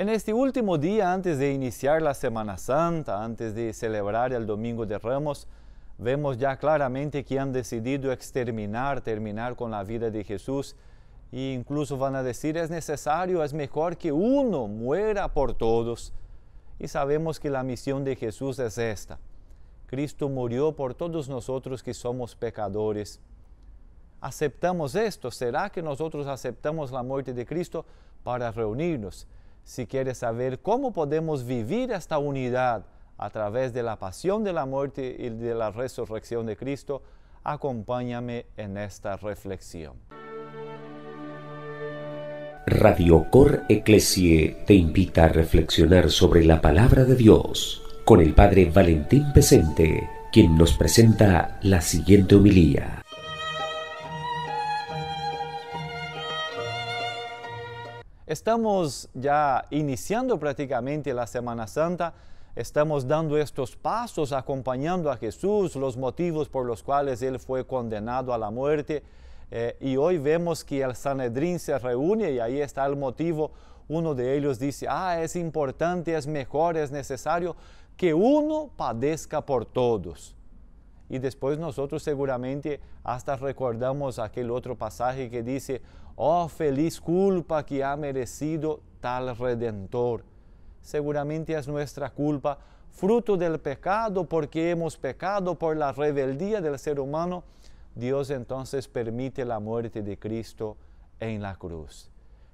En este último día, antes de iniciar la Semana Santa, antes de celebrar el Domingo de Ramos, vemos ya claramente que han decidido exterminar, terminar con la vida de Jesús. E incluso van a decir, es necesario, es mejor que uno muera por todos. Y sabemos que la misión de Jesús es esta. Cristo murió por todos nosotros que somos pecadores. ¿Aceptamos esto? ¿Será que nosotros aceptamos la muerte de Cristo para reunirnos? Si quieres saber cómo podemos vivir esta unidad a través de la pasión de la muerte y de la resurrección de Cristo, acompáñame en esta reflexión. Radio Cor Ecclesie te invita a reflexionar sobre la palabra de Dios con el Padre Valentín Pesente, quien nos presenta la siguiente homilía. Estamos ya iniciando prácticamente la Semana Santa, estamos dando estos pasos acompañando a Jesús, los motivos por los cuales Él fue condenado a la muerte. Eh, y hoy vemos que el Sanedrín se reúne y ahí está el motivo. Uno de ellos dice, ah, es importante, es mejor, es necesario que uno padezca por todos y después nosotros seguramente hasta recordamos aquel otro pasaje que dice, oh feliz culpa que ha merecido tal redentor. Seguramente es nuestra culpa, fruto del pecado, porque hemos pecado por la rebeldía del ser humano. Dios entonces permite la muerte de Cristo en la cruz.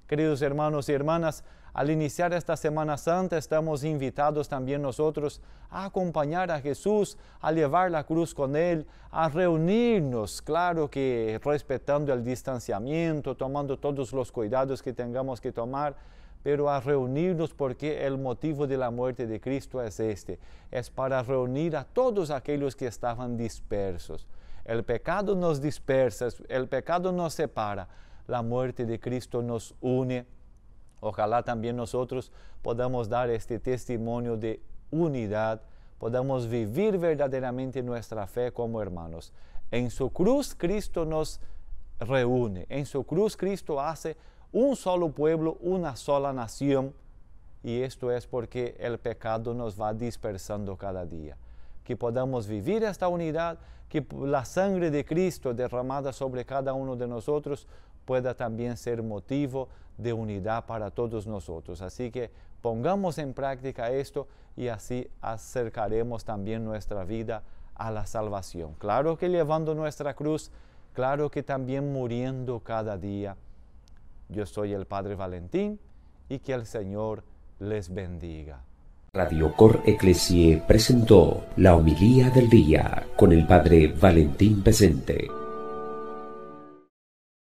Queridos hermanos y hermanas, al iniciar esta Semana Santa estamos invitados también nosotros a acompañar a Jesús, a llevar la cruz con Él, a reunirnos, claro que respetando el distanciamiento, tomando todos los cuidados que tengamos que tomar, pero a reunirnos porque el motivo de la muerte de Cristo es este, es para reunir a todos aquellos que estaban dispersos. El pecado nos dispersa, el pecado nos separa, la muerte de Cristo nos une. Ojalá también nosotros podamos dar este testimonio de unidad, podamos vivir verdaderamente nuestra fe como hermanos. En su cruz Cristo nos reúne, en su cruz Cristo hace un solo pueblo, una sola nación, y esto es porque el pecado nos va dispersando cada día. Que podamos vivir esta unidad, que la sangre de Cristo derramada sobre cada uno de nosotros pueda también ser motivo de unidad para todos nosotros. Así que pongamos en práctica esto y así acercaremos también nuestra vida a la salvación. Claro que llevando nuestra cruz, claro que también muriendo cada día. Yo soy el Padre Valentín y que el Señor les bendiga. Radio Cor presentó la homilía del día con el Padre Valentín presente.